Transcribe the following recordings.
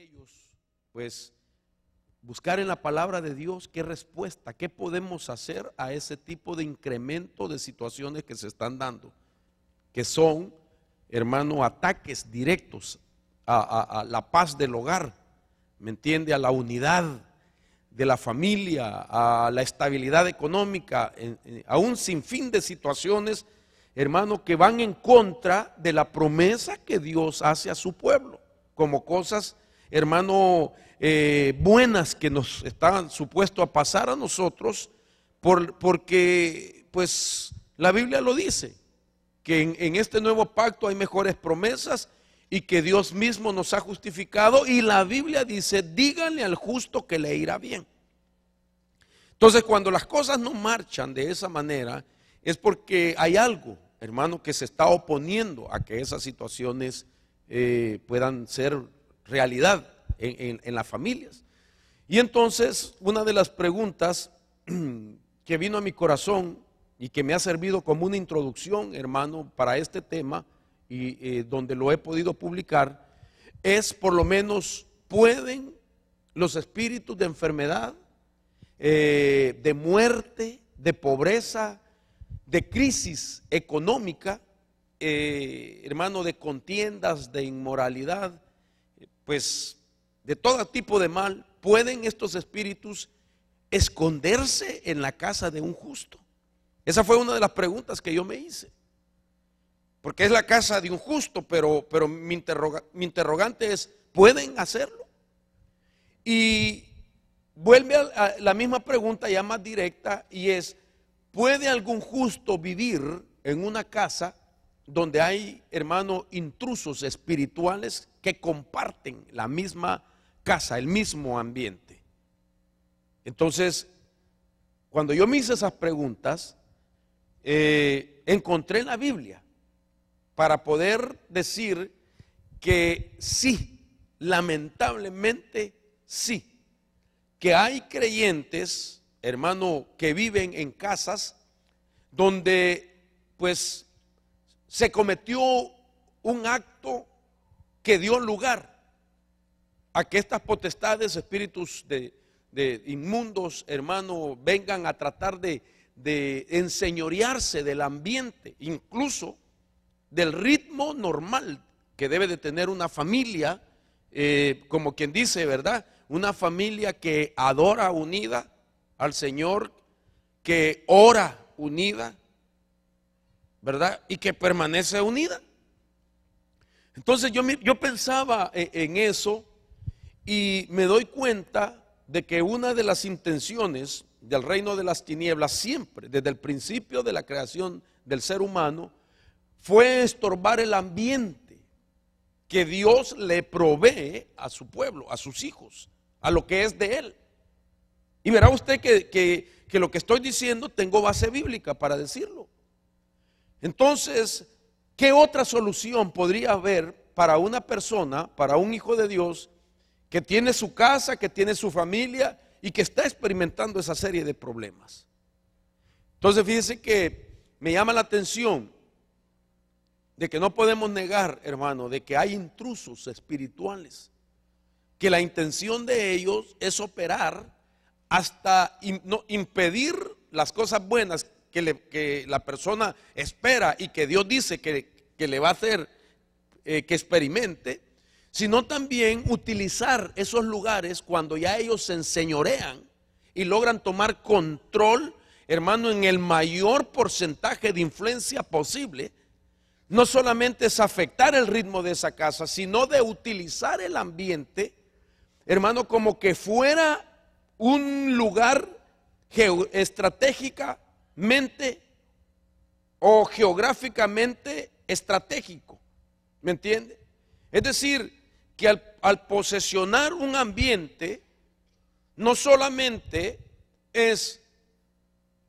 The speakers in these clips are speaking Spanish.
ellos, pues buscar en la palabra de Dios qué respuesta, qué podemos hacer a ese tipo de incremento de situaciones que se están dando, que son, hermano, ataques directos a, a la paz del hogar, ¿me entiende? A la unidad de la familia, a la estabilidad económica, a un sinfín de situaciones, hermano, que van en contra de la promesa que Dios hace a su pueblo, como cosas hermano, eh, buenas que nos están supuesto a pasar a nosotros, por, porque pues la Biblia lo dice, que en, este nuevo pacto hay mejores promesas y que Dios mismo nos ha justificado y la Biblia dice, díganle al justo que le irá bien. Entonces, cuando las cosas no marchan de esa manera, es porque hay algo, hermano, que se está oponiendo a que esas situaciones eh, puedan ser realidad en, las familias. Y entonces, una de las preguntas que vino a mi corazón y que me ha servido como una introducción, hermano, para este tema y eh, donde lo he podido publicar, es por lo menos, ¿pueden los espíritus de enfermedad, eh, de muerte, de pobreza, de crisis económica, eh, hermano, de contiendas, de inmoralidad, pues de todo tipo de mal, pueden estos espíritus esconderse en la casa de un justo? Esa fue una de las preguntas que yo me hice. Porque es la casa de un justo, pero, pero mi, interrogante es, ¿pueden hacerlo? Y vuelve a la misma pregunta ya más directa y es, ¿puede algún justo vivir en una casa donde hay, hermano, intrusos espirituales que comparten la misma casa, el mismo ambiente. Entonces, cuando yo me hice esas preguntas, eh, encontré en la Biblia para poder decir que sí, lamentablemente sí, que hay creyentes, hermano, que viven en casas donde pues se cometió un acto que dio lugar a que estas potestades, espíritus de, inmundos, hermano, vengan a tratar de, enseñorearse del ambiente, incluso del ritmo normal que debe de tener una familia, eh, como quien dice, ¿verdad? Una familia que adora unida al Señor, que ora unida, ¿verdad? Y que permanece unida. Entonces yo, yo pensaba eh, en eso y me doy cuenta de que una de las intenciones del reino de las tinieblas siempre, desde el principio de la creación del ser humano, fue estorbar el ambiente que Dios le provee a su pueblo, a sus hijos, a lo que es de él. Y verá usted que, que lo que estoy diciendo tengo base bíblica para decirlo. Entonces, ¿Qué otra solución podría haber para una persona, para un hijo de Dios, que tiene su casa, que tiene su familia y que está experimentando esa serie de problemas? Entonces, fíjense que me llama la atención de que no podemos negar, hermano, de que hay intrusos espirituales, que la intención de ellos es operar hasta impedir las cosas buenas que, la persona espera y que Dios dice que, le va a hacer eh, que experimente, sino también utilizar esos lugares cuando ya ellos se enseñorean y logran tomar control, hermano, en el mayor porcentaje de influencia posible. No solamente es afectar el ritmo de esa casa, sino de utilizar el ambiente, hermano, como que fuera un lugar estratégica mente o geográficamente estratégico. ¿Me entiende? Es decir, que al, al posesionar un ambiente, no solamente es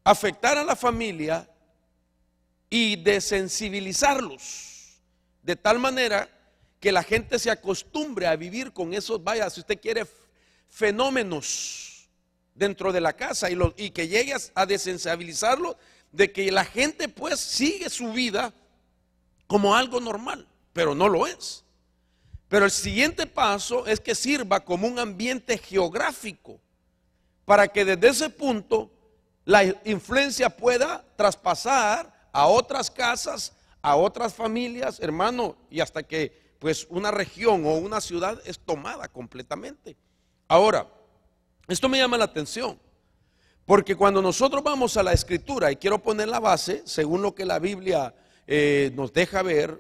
afectar a la familia y desensibilizarlos, de tal manera que la gente se acostumbre a vivir con esos, vaya, si usted quiere, fenómenos dentro de la casa y, que llegues a desensibilizarlo de que la gente pues sigue su vida como algo normal, pero no lo es. Pero el siguiente paso es que sirva como un ambiente geográfico para que desde ese punto la influencia pueda traspasar a otras casas, a otras familias, hermano, y hasta que pues una región o una ciudad es tomada completamente. Ahora, esto me llama la atención, porque cuando nosotros vamos a la escritura, y quiero poner la base, según lo que la Biblia eh, nos deja ver,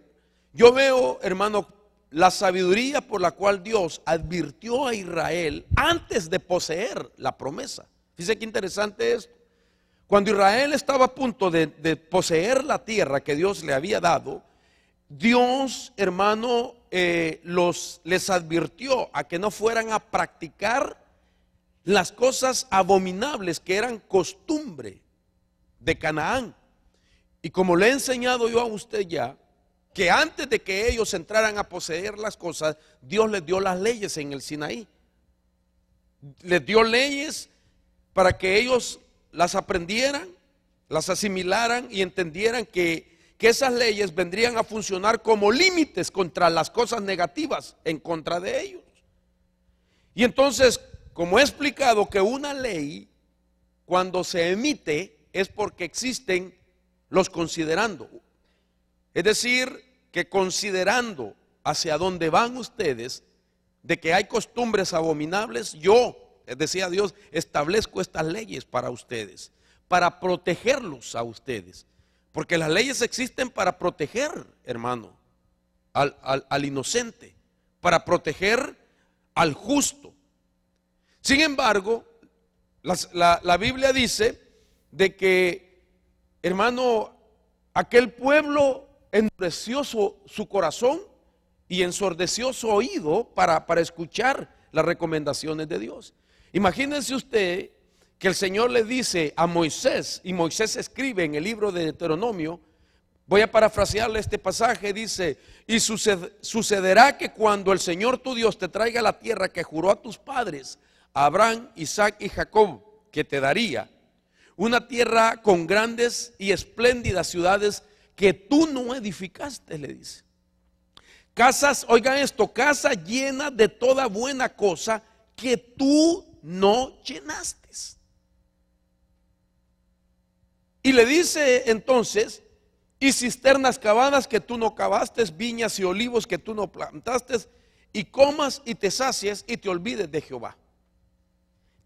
yo veo, hermano, la sabiduría por la cual Dios advirtió a Israel antes de poseer la promesa. Fíjese qué interesante esto. Cuando Israel estaba a punto de, poseer la tierra que Dios le había dado, Dios, hermano, eh, les advirtió a que no fueran a practicar las cosas abominables que eran costumbre de Canaán. Y como le he enseñado yo a usted ya, que antes de que ellos entraran a poseer las cosas, Dios les dio las leyes en el Sinaí. Les dio leyes para que ellos las aprendieran, las asimilaran y entendieran que, que esas leyes vendrían a funcionar como límites contra las cosas negativas en contra de ellos. Y entonces como he explicado que una ley, cuando se emite, es porque existen los considerando. Es decir, que considerando hacia dónde van ustedes, de que hay costumbres abominables, yo, decía Dios, establezco estas leyes para ustedes, para protegerlos a ustedes. Porque las leyes existen para proteger, hermano, al, al inocente, para proteger al justo sin embargo, la, Biblia dice de que, hermano, aquel pueblo endureció su, corazón y ensordeció su oído para, escuchar las recomendaciones de Dios. Imagínense usted que el Señor le dice a Moisés, y Moisés escribe en el libro de Deuteronomio, voy a parafrasearle este pasaje, dice, y sucederá que cuando el Señor tu Dios te traiga a la tierra que juró a tus padres Abraham, Isaac y Jacob, que te daría. Una tierra con grandes y espléndidas ciudades que tú no edificaste, le dice. Casas, oigan esto, casa llena de toda buena cosa que tú no llenaste. Y le dice entonces, y cisternas cavadas que tú no cavaste, viñas y olivos que tú no plantaste, y comas y te sacies y te olvides de Jehová.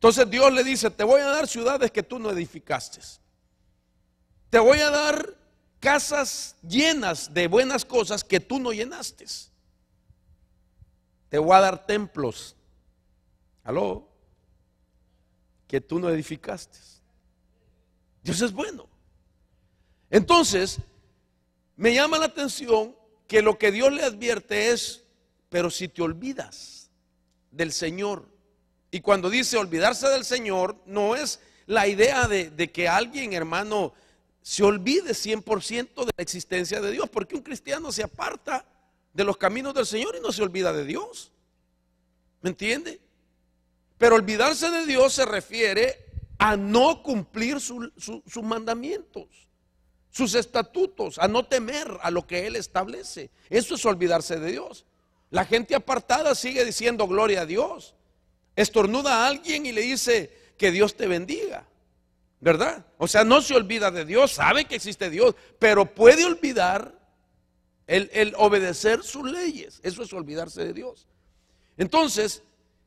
Entonces Dios le dice, te voy a dar ciudades que tú no edificaste. Te voy a dar casas llenas de buenas cosas que tú no llenaste. Te voy a dar templos. Aló. Que tú no edificaste. Dios es bueno. Entonces, me llama la atención que lo que Dios le advierte es, pero si te olvidas del Señor, y cuando dice olvidarse del Señor, no es la idea de, que alguien, hermano, se olvide 100% de la existencia de Dios, porque un cristiano se aparta de los caminos del Señor y no se olvida de Dios. ¿Me entiende? Pero olvidarse de Dios se refiere a no cumplir sus mandamientos, sus estatutos, a no temer a lo que Él establece. Eso es olvidarse de Dios. La gente apartada sigue diciendo gloria a Dios, estornuda a alguien y le dice que Dios te bendiga. ¿Verdad? O sea, no se olvida de Dios, sabe que existe Dios, pero puede olvidar el, obedecer sus leyes. Eso es olvidarse de Dios. Entonces,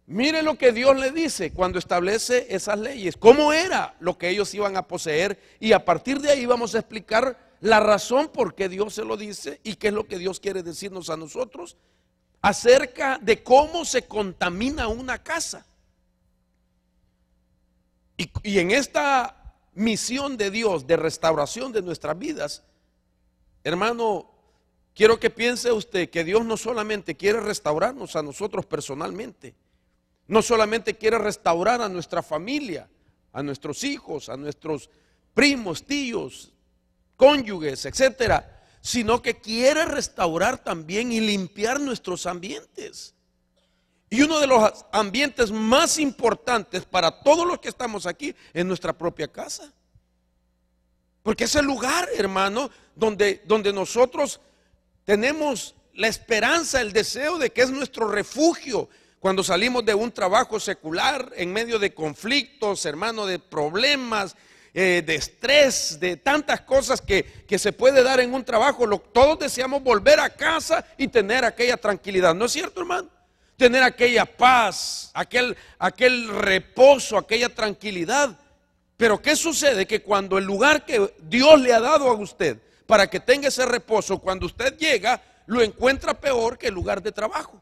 mire lo que Dios le dice cuando establece esas leyes. ¿Cómo era lo que ellos iban a poseer? Y a partir de ahí vamos a explicar la razón por qué Dios se lo dice y qué es lo que Dios quiere decirnos a nosotros acerca de cómo se contamina una casa. Y, en esta misión de Dios de restauración de nuestras vidas, hermano, quiero que piense usted que Dios no solamente quiere restaurarnos a nosotros personalmente, no solamente quiere restaurar a nuestra familia, a nuestros hijos, a nuestros primos, tíos, cónyuges, etcétera sino que quiere restaurar también y limpiar nuestros ambientes. Y uno de los ambientes más importantes para todos los que estamos aquí es nuestra propia casa. Porque es el lugar, hermano, donde, donde nosotros tenemos la esperanza, el deseo de que es nuestro refugio. Cuando salimos de un trabajo secular, en medio de conflictos, hermano, de problemas, eh, de estrés, de tantas cosas que, que, se puede dar en un trabajo. todos deseamos volver a casa y tener aquella tranquilidad. ¿No es cierto, hermano? Tener aquella paz, aquel, aquel reposo, aquella tranquilidad. Pero ¿qué sucede? Que cuando el lugar que Dios le ha dado a usted para que tenga ese reposo, cuando usted llega, lo encuentra peor que el lugar de trabajo.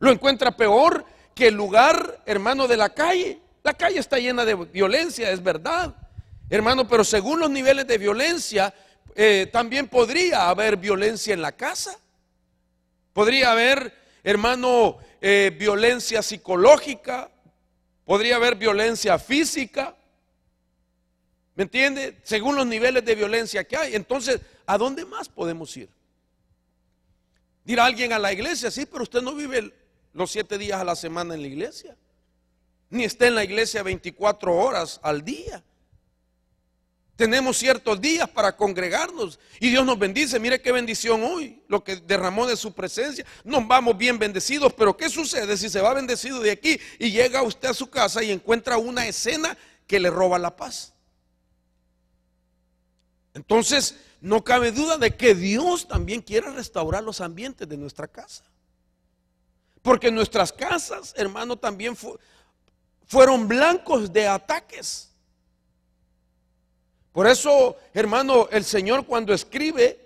Lo encuentra peor que el lugar, hermano, de la calle. La calle está llena de violencia, es verdad. Hermano, pero según los niveles de violencia, eh, también podría haber violencia en la casa. Podría haber, hermano, eh, violencia psicológica. Podría haber violencia física. ¿Me entiende? Según los niveles de violencia que hay. Entonces, ¿a dónde más podemos ir? Dirá alguien a la iglesia, sí, pero usted no vive los siete días a la semana en la iglesia ni esté en la iglesia 24 horas al día. Tenemos ciertos días para congregarnos y Dios nos bendice. Mire qué bendición hoy, lo que derramó de su presencia. Nos vamos bien bendecidos, pero ¿qué sucede si se va bendecido de aquí y llega usted a su casa y encuentra una escena que le roba la paz? Entonces, no cabe duda de que Dios también quiere restaurar los ambientes de nuestra casa. Porque nuestras casas, hermano, también fueron blancos de ataques. Por eso, hermano, el Señor cuando escribe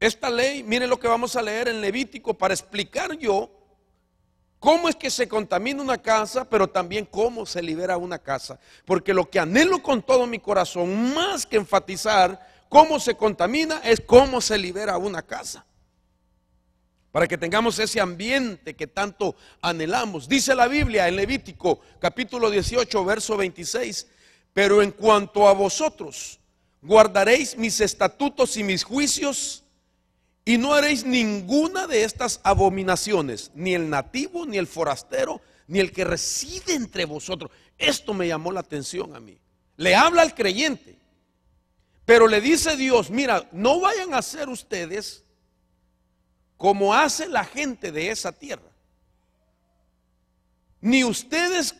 esta ley, miren lo que vamos a leer en Levítico para explicar yo cómo es que se contamina una casa, pero también cómo se libera una casa. Porque lo que anhelo con todo mi corazón, más que enfatizar cómo se contamina, es cómo se libera una casa para que tengamos ese ambiente que tanto anhelamos. Dice la Biblia en Levítico capítulo 18, verso 26, pero en cuanto a vosotros, guardaréis mis estatutos y mis juicios y no haréis ninguna de estas abominaciones, ni el nativo, ni el forastero, ni el que reside entre vosotros. Esto me llamó la atención a mí. Le habla al creyente, pero le dice Dios, mira, no vayan a ser ustedes como hace la gente de esa tierra. Ni ustedes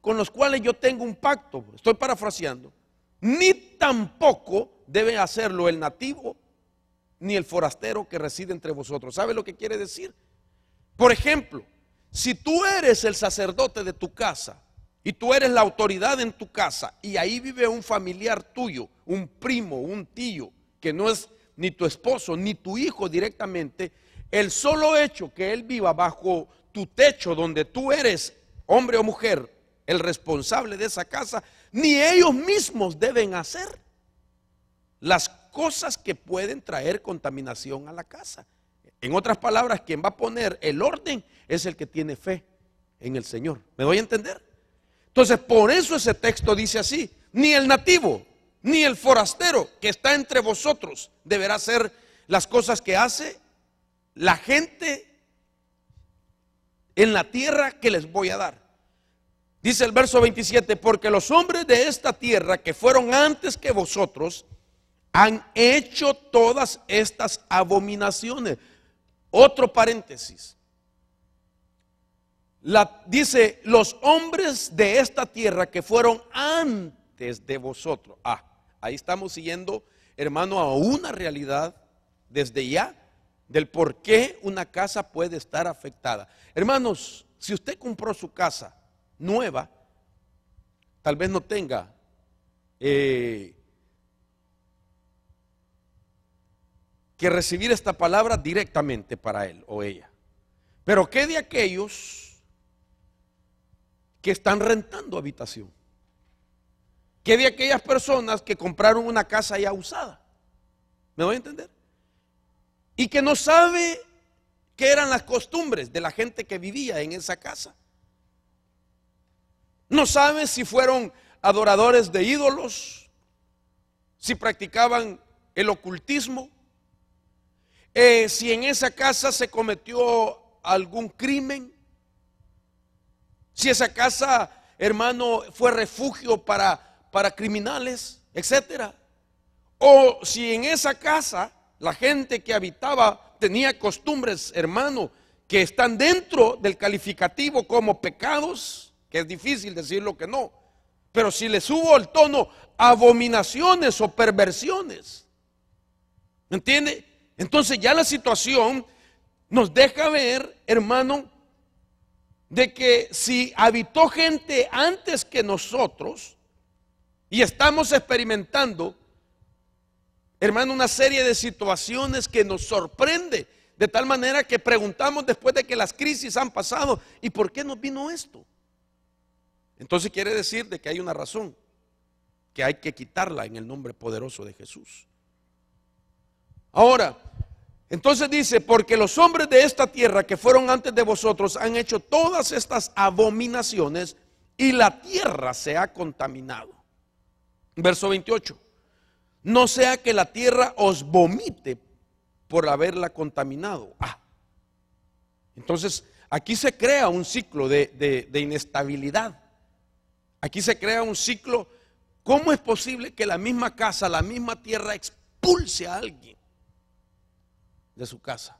con los cuales yo tengo un pacto, estoy parafraseando, ni tampoco debe hacerlo el nativo ni el forastero que reside entre vosotros. ¿Sabe lo que quiere decir? Por ejemplo, si tú eres el sacerdote de tu casa y tú eres la autoridad en tu casa y ahí vive un familiar tuyo, un primo, un tío, que no es ni tu esposo ni tu hijo directamente, el solo hecho que Él viva bajo tu techo donde tú eres, hombre o mujer, el responsable de esa casa, ni ellos mismos deben hacer las cosas que pueden traer contaminación a la casa. En otras palabras, quien va a poner el orden es el que tiene fe en el Señor. ¿Me doy a entender? Entonces, por eso ese texto dice así, ni el nativo, ni el forastero que está entre vosotros deberá hacer las cosas que hace la gente en la tierra que les voy a dar. Dice el verso 27, porque los hombres de esta tierra que fueron antes que vosotros han hecho todas estas abominaciones. Otro paréntesis. dice, los hombres de esta tierra que fueron antes de vosotros. Ah, ahí estamos siguiendo, hermano, a una realidad desde ya del por qué una casa puede estar afectada. Hermanos, si usted compró su casa nueva, tal vez no tenga eh, que recibir esta palabra directamente para él o ella. Pero ¿qué de aquellos que están rentando habitación? ¿Qué de aquellas personas que compraron una casa ya usada? ¿Me voy a entender? y que no sabe qué eran las costumbres de la gente que vivía en esa casa. No sabe si fueron adoradores de ídolos, si practicaban el ocultismo, eh, si en esa casa se cometió algún crimen, si esa casa, hermano, fue refugio para, para criminales, etc O si en esa casa la gente que habitaba tenía costumbres, hermano, que están dentro del calificativo como pecados, que es difícil decirlo que no. Pero si le subo el tono, abominaciones o perversiones. ¿Me entiende? Entonces ya la situación nos deja ver, hermano, de que si habitó gente antes que nosotros y estamos experimentando hermano, una serie de situaciones que nos sorprende. De tal manera que preguntamos después de que las crisis han pasado, ¿y por qué nos vino esto? Entonces quiere decir de que hay una razón, que hay que quitarla en el nombre poderoso de Jesús. Ahora, entonces dice, porque los hombres de esta tierra que fueron antes de vosotros han hecho todas estas abominaciones y la tierra se ha contaminado. Verso 28 no sea que la tierra os vomite por haberla contaminado. Ah. Entonces, aquí se crea un ciclo de, de inestabilidad. Aquí se crea un ciclo. ¿Cómo es posible que la misma casa, la misma tierra expulse a alguien de su casa?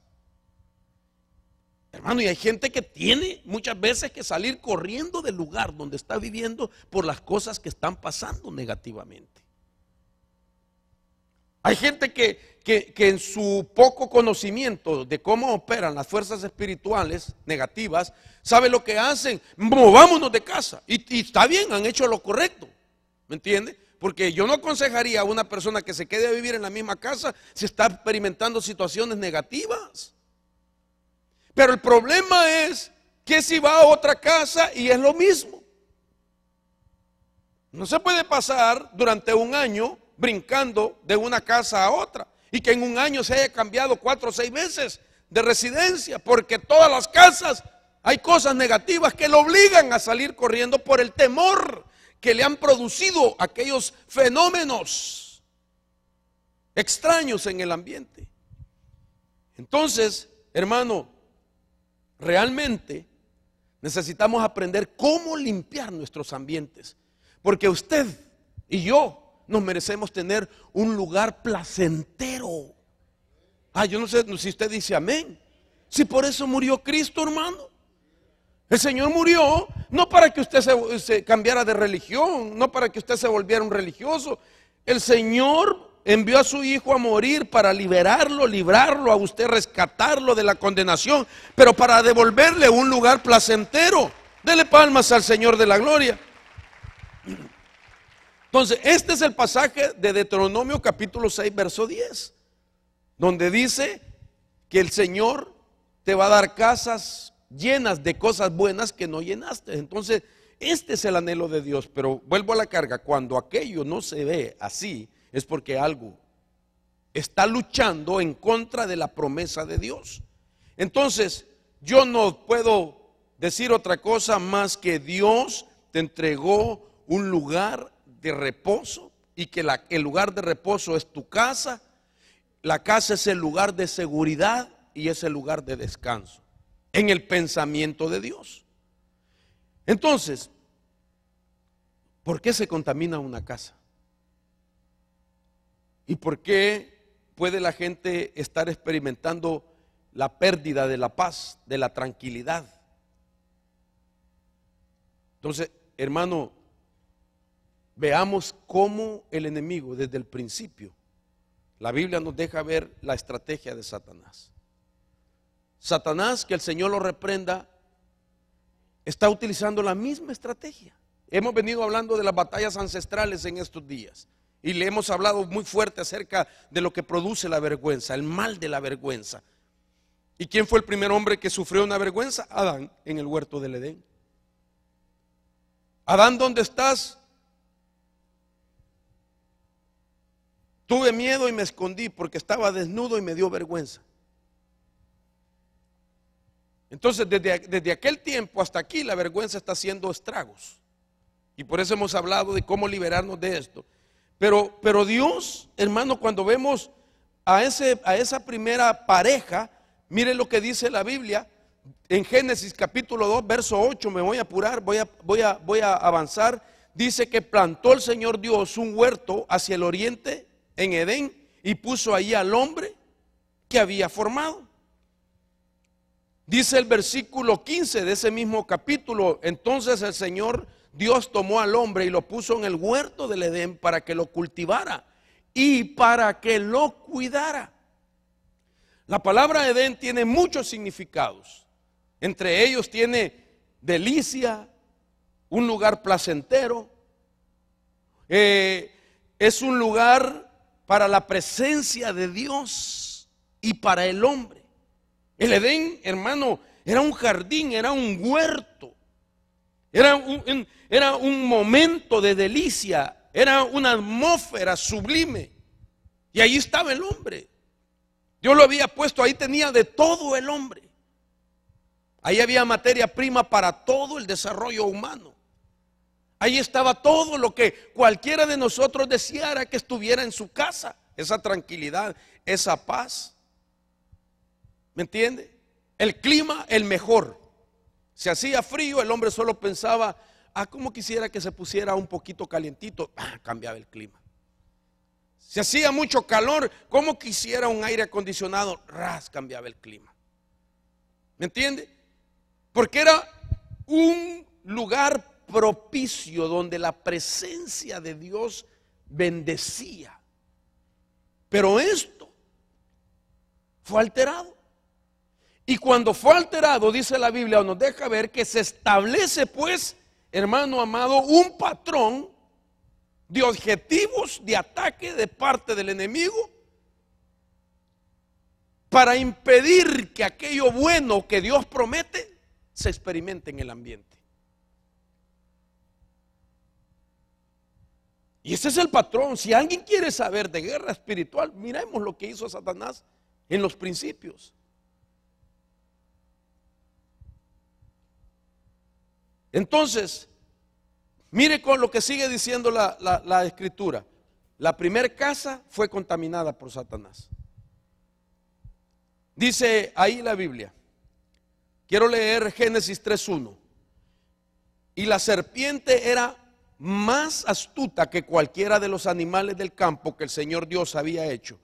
Hermano, y hay gente que tiene muchas veces que salir corriendo del lugar donde está viviendo por las cosas que están pasando negativamente. Hay gente que, que, que, en su poco conocimiento de cómo operan las fuerzas espirituales negativas, sabe lo que hacen. Movámonos de casa. Y, y está bien, han hecho lo correcto. ¿Me entiende? Porque yo no aconsejaría a una persona que se quede a vivir en la misma casa si está experimentando situaciones negativas. Pero el problema es que si va a otra casa y es lo mismo. No se puede pasar durante un año brincando de una casa a otra y que en un año se haya cambiado cuatro o seis veces de residencia, porque todas las casas hay cosas negativas que lo obligan a salir corriendo por el temor que le han producido aquellos fenómenos extraños en el ambiente. Entonces, hermano, realmente necesitamos aprender cómo limpiar nuestros ambientes, porque usted y yo nos merecemos tener un lugar placentero. Ah, yo no sé si usted dice amén. Si por eso murió Cristo, hermano. El Señor murió no para que usted se, cambiara de religión, no para que usted se volviera un religioso. El Señor envió a su Hijo a morir para liberarlo, librarlo, a usted rescatarlo de la condenación, pero para devolverle un lugar placentero. Dele palmas al Señor de la Gloria. Entonces, este es el pasaje de Deuteronomio capítulo 6, verso 10, donde dice que el Señor te va a dar casas llenas de cosas buenas que no llenaste. Entonces, este es el anhelo de Dios, pero vuelvo a la carga, cuando aquello no se ve así, es porque algo está luchando en contra de la promesa de Dios. Entonces, yo no puedo decir otra cosa más que Dios te entregó un lugar reposo y que el lugar de reposo es tu casa. La casa es el lugar de seguridad y es el lugar de descanso en el pensamiento de Dios. Entonces, ¿por qué se contamina una casa? ¿Y por qué puede la gente estar experimentando la pérdida de la paz, de la tranquilidad? Entonces, hermano, veamos cómo el enemigo desde el principio, la Biblia nos deja ver la estrategia de Satanás. Satanás, que el Señor lo reprenda, está utilizando la misma estrategia. Hemos venido hablando de las batallas ancestrales en estos días y le hemos hablado muy fuerte acerca de lo que produce la vergüenza, el mal de la vergüenza. ¿Y quién fue el primer hombre que sufrió una vergüenza? Adán, en el huerto del Edén. Adán, ¿dónde estás? Tuve miedo y me escondí porque estaba desnudo y me dio vergüenza. Entonces, desde, desde, aquel tiempo hasta aquí, la vergüenza está haciendo estragos. Y por eso hemos hablado de cómo liberarnos de esto. Pero, pero Dios, hermano, cuando vemos a, ese, a esa primera pareja, mire lo que dice la Biblia en Génesis capítulo 2, verso 8. Me voy a apurar, voy a, voy a, voy a avanzar. Dice que plantó el Señor Dios un huerto hacia el oriente en Edén y puso ahí al hombre que había formado. Dice el versículo 15 de ese mismo capítulo, entonces el Señor Dios tomó al hombre y lo puso en el huerto del Edén para que lo cultivara y para que lo cuidara. La palabra Edén tiene muchos significados. Entre ellos tiene delicia, un lugar placentero. Eh, es un lugar para la presencia de Dios y para el hombre. El Edén, hermano, era un jardín, era un huerto, era un, era un momento de delicia, era una atmósfera sublime. Y ahí estaba el hombre. Dios lo había puesto, ahí tenía de todo el hombre. Ahí había materia prima para todo el desarrollo humano. Ahí estaba todo lo que cualquiera de nosotros deseara que estuviera en su casa. Esa tranquilidad, esa paz. ¿Me entiende? El clima, el mejor. Si hacía frío, el hombre solo pensaba, ah, cómo quisiera que se pusiera un poquito calientito. Ah, cambiaba el clima. Si hacía mucho calor, cómo quisiera un aire acondicionado. Ras, cambiaba el clima. ¿Me entiende? Porque era un lugar propicio, donde la presencia de Dios bendecía. Pero esto fue alterado. Y cuando fue alterado, dice la Biblia, nos deja ver que se establece pues, hermano amado, un patrón de objetivos de ataque de parte del enemigo para impedir que aquello bueno que Dios promete se experimente en el ambiente. Y ese es el patrón. Si alguien quiere saber de guerra espiritual, miremos lo que hizo Satanás en los principios. Entonces, mire con lo que sigue diciendo la, escritura. La primera casa fue contaminada por Satanás. Dice ahí la Biblia. Quiero leer Génesis 3.1. Y la serpiente era más astuta que cualquiera de los animales del campo que el Señor Dios había hecho.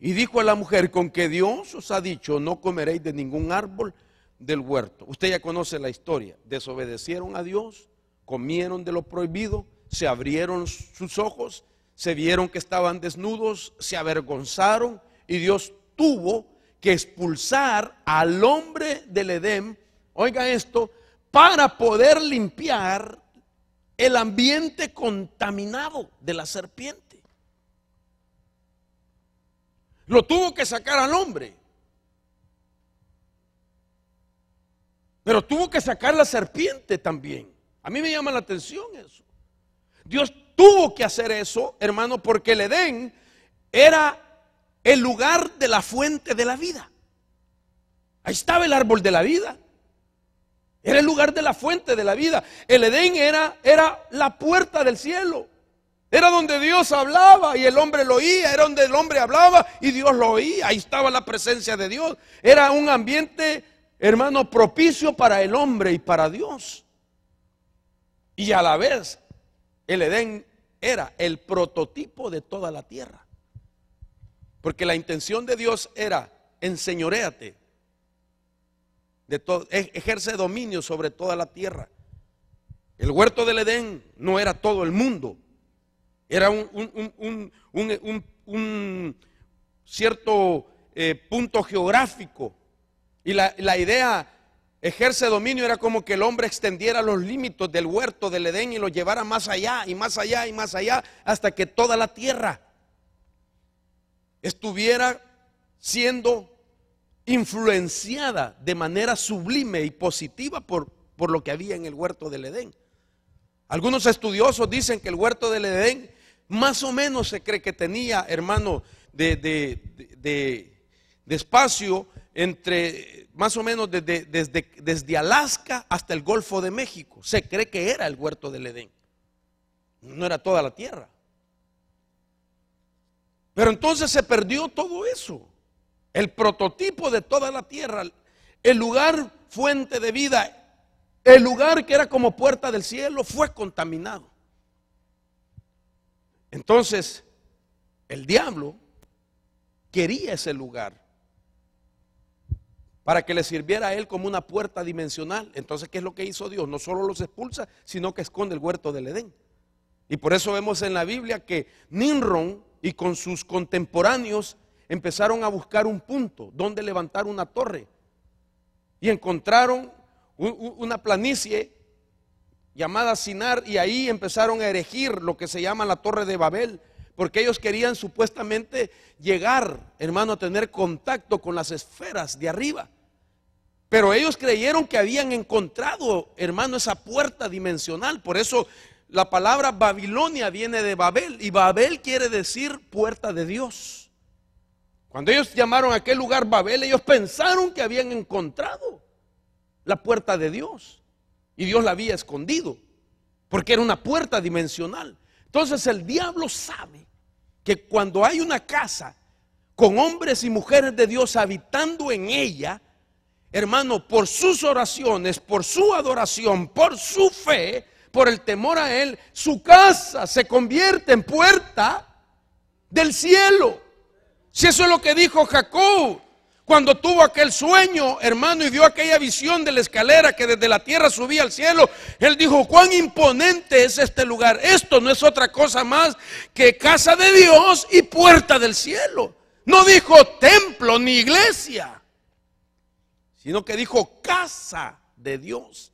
Y dijo a la mujer, con que Dios os ha dicho, no comeréis de ningún árbol del huerto. Usted ya conoce la historia. Desobedecieron a Dios, comieron de lo prohibido, se abrieron sus ojos, se vieron que estaban desnudos, se avergonzaron y Dios tuvo que expulsar al hombre del Edén, oiga esto, para poder limpiar el ambiente contaminado de la serpiente. Lo tuvo que sacar al hombre. Pero tuvo que sacar la serpiente también. A mí me llama la atención eso. Dios tuvo que hacer eso, hermano, porque el Edén era el lugar de la fuente de la vida. Ahí estaba el árbol de la vida. Era el lugar de la fuente de la vida. El Edén era, era la puerta del cielo. Era donde Dios hablaba y el hombre lo oía. Era donde el hombre hablaba y Dios lo oía. Ahí estaba la presencia de Dios. Era un ambiente, hermano, propicio para el hombre y para Dios. Y a la vez, el Edén era el prototipo de toda la tierra. Porque la intención de Dios era, enseñoréate de ejerce dominio sobre toda la tierra. El huerto del Edén no era todo el mundo, era un, cierto eh, punto geográfico. Y la, la idea ejerce dominio era como que el hombre extendiera los límites del huerto del Edén y lo llevara más allá y más allá y más allá hasta que toda la tierra estuviera siendo influenciada de manera sublime y positiva por, lo que había en el huerto del Edén. Algunos estudiosos dicen que el huerto del Edén más o menos se cree que tenía, hermano, de, de, espacio entre, más o menos desde, desde Alaska hasta el Golfo de México. Se cree que era el huerto del Edén. No era toda la tierra. Pero entonces se perdió todo eso el prototipo de toda la tierra, el lugar fuente de vida, el lugar que era como puerta del cielo, fue contaminado. Entonces, el diablo quería ese lugar para que le sirviera a él como una puerta dimensional. Entonces, ¿qué es lo que hizo Dios? No solo los expulsa, sino que esconde el huerto del Edén. Y por eso vemos en la Biblia que Nimron y con sus contemporáneos empezaron a buscar un punto donde levantar una torre. Y encontraron una planicie llamada Sinar y ahí empezaron a erigir lo que se llama la torre de Babel, porque ellos querían supuestamente llegar, hermano, a tener contacto con las esferas de arriba. Pero ellos creyeron que habían encontrado, hermano, esa puerta dimensional. Por eso la palabra Babilonia viene de Babel y Babel quiere decir puerta de Dios. Cuando ellos llamaron a aquel lugar Babel, ellos pensaron que habían encontrado la puerta de Dios. Y Dios la había escondido, porque era una puerta dimensional. Entonces el diablo sabe que cuando hay una casa con hombres y mujeres de Dios habitando en ella, hermano, por sus oraciones, por su adoración, por su fe, por el temor a Él, su casa se convierte en puerta del cielo. Si eso es lo que dijo Jacob cuando tuvo aquel sueño, hermano, y vio aquella visión de la escalera que desde la tierra subía al cielo, él dijo, cuán imponente es este lugar. Esto no es otra cosa más que casa de Dios y puerta del cielo. No dijo templo ni iglesia, sino que dijo casa de Dios.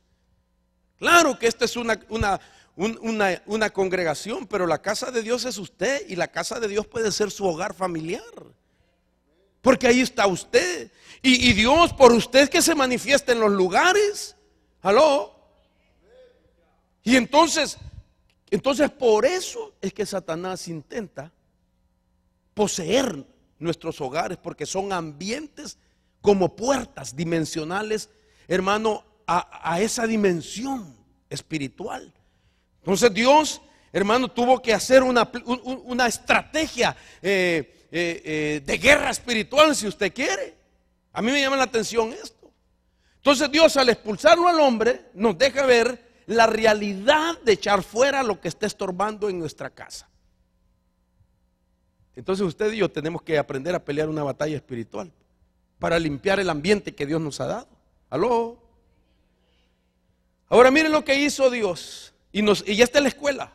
Claro que esta es una, una, una, congregación, pero la casa de Dios es usted y la casa de Dios puede ser su hogar familiar. Porque ahí está usted. Y, Dios por usted que se manifiesta en los lugares. ¿Aló? Y entonces, entonces por eso es que Satanás intenta poseer nuestros hogares, porque son ambientes como puertas dimensionales, hermano, a esa dimensión espiritual. Entonces Dios, hermano, tuvo que hacer una, estrategia eh, eh, eh, de guerra espiritual, si usted quiere. A mí me llama la atención esto. Entonces Dios al expulsarlo al hombre nos deja ver la realidad de echar fuera lo que está estorbando en nuestra casa. Entonces usted y yo tenemos que aprender a pelear una batalla espiritual para limpiar el ambiente que Dios nos ha dado. Aló. Ahora miren lo que hizo Dios. Y, nos, y ya está la escuela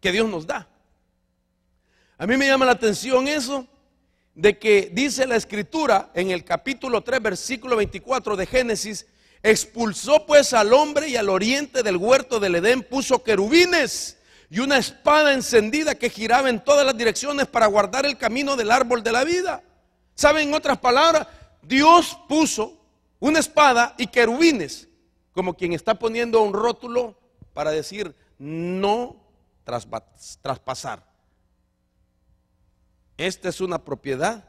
que Dios nos da. A mí me llama la atención eso de que dice la escritura en el capítulo 3, versículo 24 de Génesis, expulsó pues al hombre y al oriente del huerto del Edén puso querubines y una espada encendida que giraba en todas las direcciones para guardar el camino del árbol de la vida. ¿Saben otras palabras? Dios puso una espada y querubines, como quien está poniendo un rótulo para decir no traspasar. Esta es una propiedad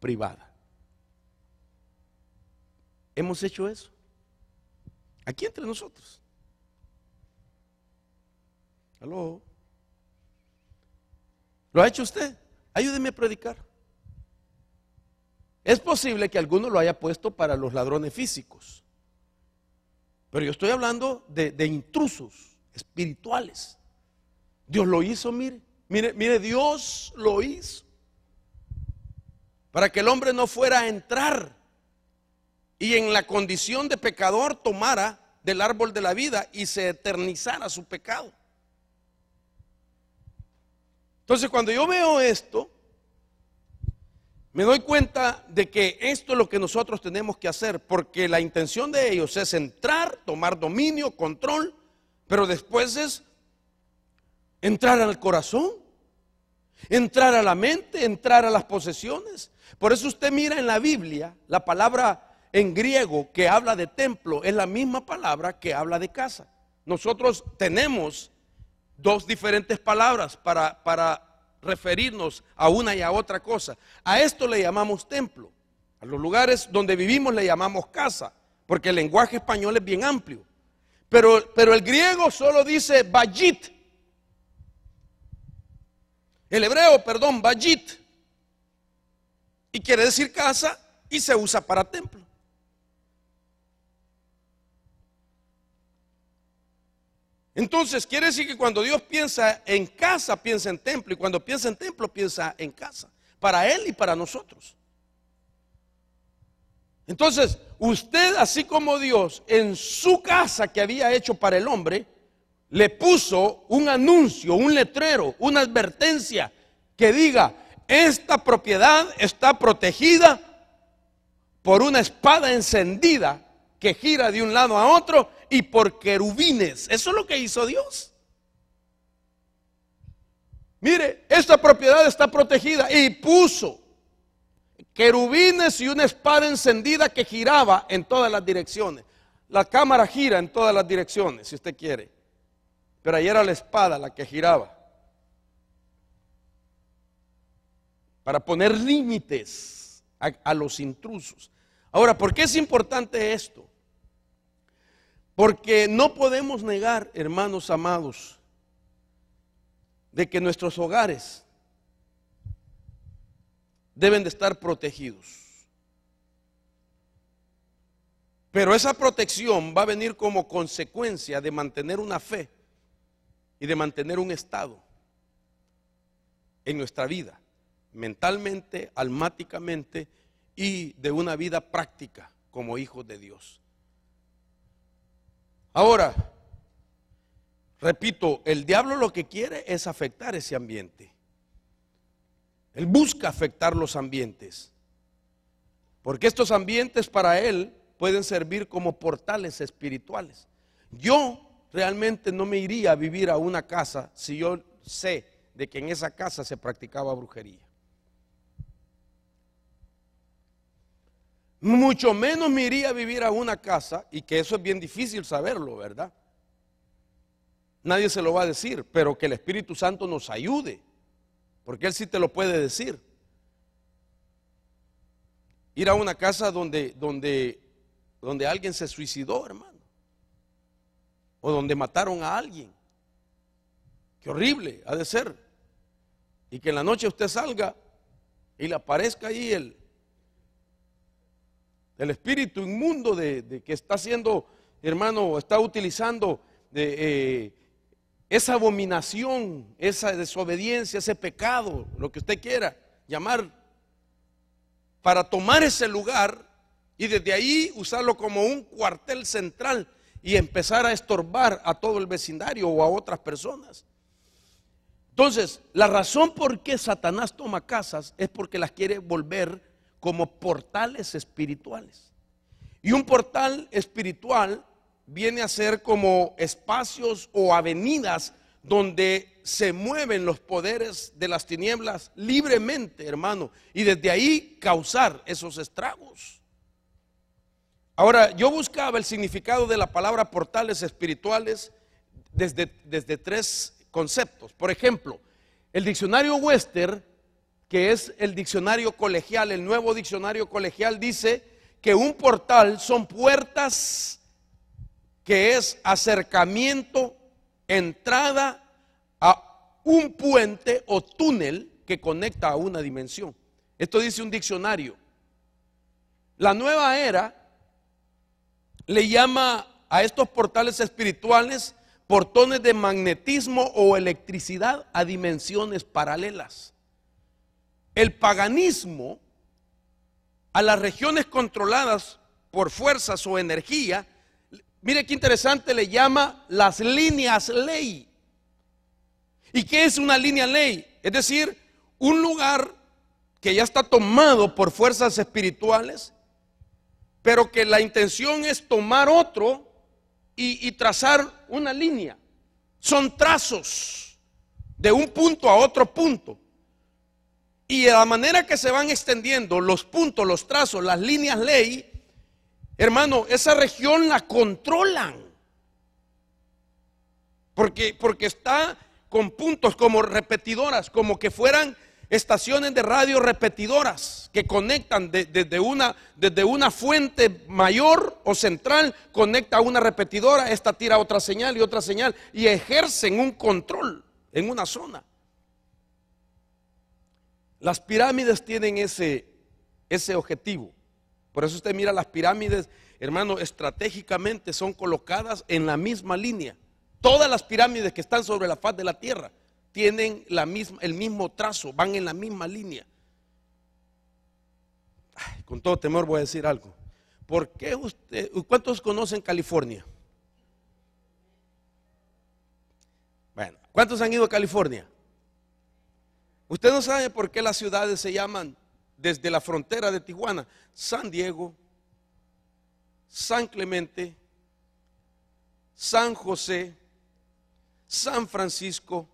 privada. Hemos hecho eso. Aquí entre nosotros. Aló. ¿Lo ha hecho usted? Ayúdeme a predicar. Es posible que alguno lo haya puesto para los ladrones físicos. Pero yo estoy hablando de, intrusos espirituales. Dios lo hizo, mire. Mire, mire, Dios lo hizo para que el hombre no fuera a entrar y en la condición de pecador tomara del árbol de la vida y se eternizara su pecado. Entonces cuando yo veo esto, me doy cuenta de que esto es lo que nosotros tenemos que hacer, porque la intención de ellos es entrar, tomar dominio, control, pero después es entrar al corazón, entrar a la mente, entrar a las posesiones. Por eso usted mira en la Biblia, la palabra en griego que habla de templo es la misma palabra que habla de casa. Nosotros tenemos dos diferentes palabras para, para referirnos a una y a otra cosa. A esto le llamamos templo. A los lugares donde vivimos le llamamos casa, porque el lenguaje español es bien amplio. Pero, pero el griego solo dice bayit. El hebreo, perdón, bayit. Y quiere decir casa y se usa para templo. Entonces, quiere decir que cuando Dios piensa en casa, piensa en templo. Y cuando piensa en templo, piensa en casa. Para Él y para nosotros. Entonces, usted, así como Dios, en su casa que había hecho para el hombre, le puso un anuncio, un letrero, una advertencia que diga, esta propiedad está protegida por una espada encendida que gira de un lado a otro y por querubines. Eso es lo que hizo Dios. Mire, esta propiedad está protegida y puso querubines y una espada encendida que giraba en todas las direcciones. La cámara gira en todas las direcciones, si usted quiere. Pero ahí era la espada la que giraba. Para poner límites a, los intrusos. Ahora, ¿por qué es importante esto? Porque no podemos negar, hermanos amados, de que nuestros hogares deben de estar protegidos. Pero esa protección va a venir como consecuencia de mantener una fe y de mantener un estado en nuestra vida, mentalmente, almáticamente y de una vida práctica como hijos de Dios. Ahora, repito, el diablo lo que quiere es afectar ese ambiente. Él busca afectar los ambientes. Porque estos ambientes para él pueden servir como portales espirituales. Yo realmente no me iría a vivir a una casa si yo sé de que en esa casa se practicaba brujería. Mucho menos me iría a vivir a una casa, y que eso es bien difícil saberlo, ¿verdad? Nadie se lo va a decir, pero que el Espíritu Santo nos ayude, porque Él sí te lo puede decir. Ir a una casa donde, donde, donde alguien se suicidó, hermano, o donde mataron a alguien. Qué horrible ha de ser. Y que en la noche usted salga y le aparezca ahí el, el espíritu inmundo de, que está haciendo, hermano, está utilizando eh, esa abominación, esa desobediencia, ese pecado, lo que usted quiera llamar, para tomar ese lugar y desde ahí usarlo como un cuartel central y empezar a estorbar a todo el vecindario o a otras personas. Entonces, la razón por qué Satanás toma casas es porque las quiere volver como portales espirituales. Y un portal espiritual viene a ser como espacios o avenidas donde se mueven los poderes de las tinieblas libremente, hermano, y desde ahí causar esos estragos. Ahora, yo buscaba el significado de la palabra portales espirituales desde, desde tres conceptos. Por ejemplo, el diccionario Western que es el diccionario colegial, el nuevo diccionario colegial, dice que un portal son puertas que es acercamiento, entrada a un puente o túnel que conecta a una dimensión. Esto dice un diccionario. La nueva era le llama a estos portales espirituales portones de magnetismo o electricidad a dimensiones paralelas el paganismo a las regiones controladas por fuerzas o energía, mire qué interesante, le llama las líneas ley. ¿Y qué es una línea ley? Es decir, un lugar que ya está tomado por fuerzas espirituales, pero que la intención es tomar otro y, y trazar una línea. Son trazos de un punto a otro punto. Y de la manera que se van extendiendo los puntos, los trazos, las líneas ley, hermano, esa región la controlan. Porque, porque está con puntos como repetidoras, como que fueran estaciones de radio repetidoras que conectan desde, una, desde una fuente mayor o central, conecta a una repetidora, esta tira otra señal y otra señal, y ejercen un control en una zona. Las pirámides tienen ese, ese objetivo. Por eso usted mira las pirámides, hermano, estratégicamente son colocadas en la misma línea. Todas las pirámides que están sobre la faz de la tierra tienen la misma, el mismo trazo, van en la misma línea. con todo temor voy a decir algo. ¿Por qué usted, cuántos conocen California? Bueno, ¿cuántos han ido a California? Usted no sabe por qué las ciudades se llaman desde la frontera de Tijuana, San Diego, San Clemente, San José, San Francisco,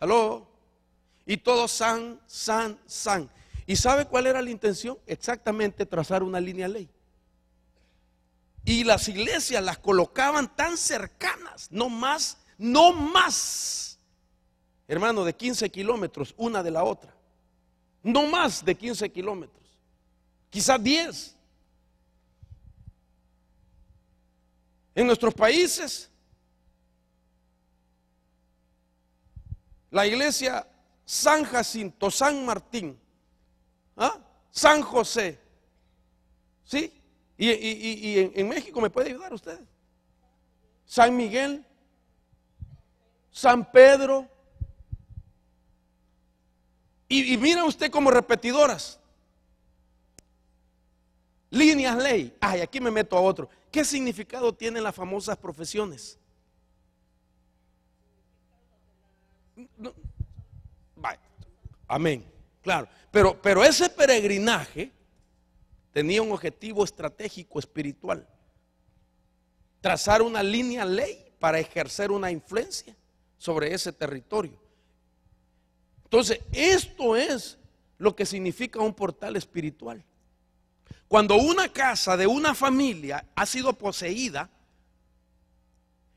aló, y todo San, San, San. ¿Y sabe cuál era la intención? Exactamente trazar una línea ley. Y las iglesias las colocaban tan cercanas, no más, no más hermano, de 15 kilómetros, una de la otra. No más de 15 kilómetros, quizás 10. En nuestros países, la iglesia San Jacinto, San Martín, ¿ah? San José, ¿sí? Y, en, en México me puede ayudar usted. San Miguel, San Pedro, y, mira usted como repetidoras. Líneas ley. Ay, aquí me meto a otro. ¿Qué significado tienen las famosas profesiones? Amén. Claro. Pero, pero ese peregrinaje tenía un objetivo estratégico espiritual. Trazar una línea ley para ejercer una influencia sobre ese territorio. Entonces, esto es lo que significa un portal espiritual. Cuando una casa de una familia ha sido poseída,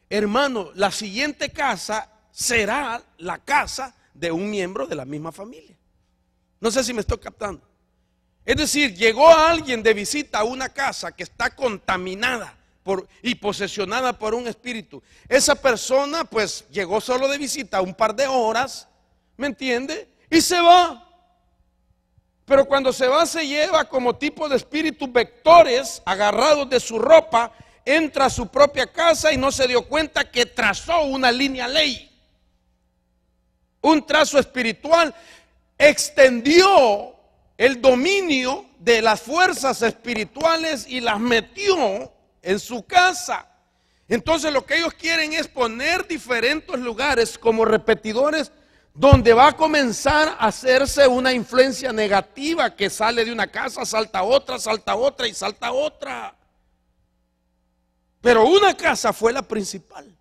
hermano, la siguiente casa será la casa de un miembro de la misma familia. No sé si me estoy captando. Es decir, llegó alguien de visita a una casa que está contaminada por, y posesionada por un espíritu. Esa persona pues llegó solo de visita un par de horas ¿Me entiende? Y se va. Pero cuando se va se lleva como tipo de espíritu vectores agarrados de su ropa, entra a su propia casa y no se dio cuenta que trazó una línea ley. Un trazo espiritual extendió el dominio de las fuerzas espirituales y las metió en su casa. Entonces lo que ellos quieren es poner diferentes lugares como repetidores donde va a comenzar a hacerse una influencia negativa que sale de una casa, salta otra, salta otra y salta otra. Pero una casa fue la principal.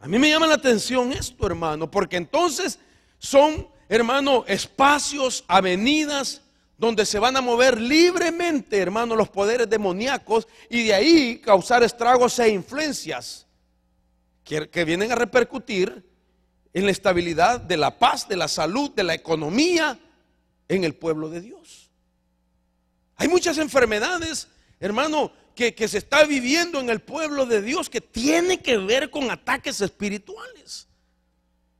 A mí me llama la atención esto, hermano, porque entonces son, hermano, espacios, avenidas, donde se van a mover libremente, hermano, los poderes demoníacos y de ahí causar estragos e influencias que, que vienen a repercutir en la estabilidad de la paz, de la salud, de la economía en el pueblo de Dios. Hay muchas enfermedades, hermano, que, se está viviendo en el pueblo de Dios que tiene que ver con ataques espirituales.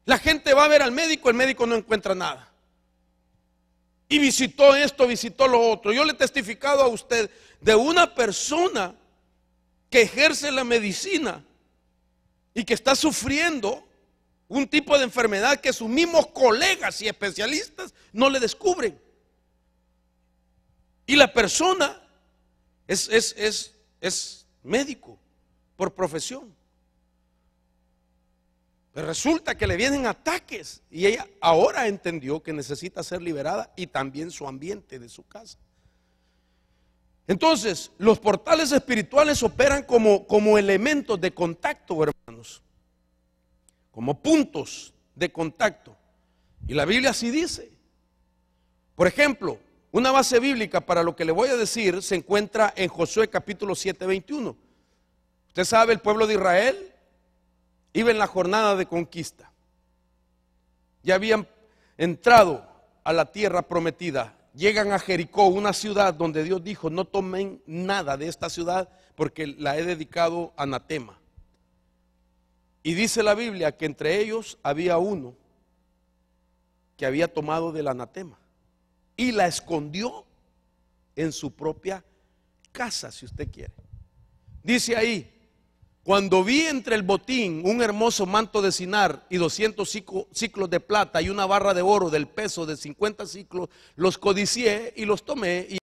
La gente va a ver al médico, el médico no encuentra nada. Y visitó esto, visitó lo otro. Yo le he testificado a usted de una persona que ejerce la medicina y que está sufriendo un tipo de enfermedad que sus mismos colegas y especialistas no le descubren. Y la persona es, es, médico por profesión. Pero resulta que le vienen ataques y ella ahora entendió que necesita ser liberada y también su ambiente de su casa. Entonces, los portales espirituales operan como, como elementos de contacto, hermano como puntos de contacto. Y la Biblia así dice. Por ejemplo, una base bíblica para lo que le voy a decir se encuentra en Josué capítulo 7, 21. Usted sabe, el pueblo de Israel iba en la jornada de conquista. Ya habían entrado a la tierra prometida. Llegan a Jericó, una ciudad donde Dios dijo, no tomen nada de esta ciudad porque la he dedicado a anatema. Y dice la Biblia que entre ellos había uno que había tomado del anatema y la escondió en su propia casa, si usted quiere. Dice ahí, cuando vi entre el botín un hermoso manto de cinar y 200 ciclos de plata y una barra de oro del peso de 50 ciclos, los codicié y los tomé y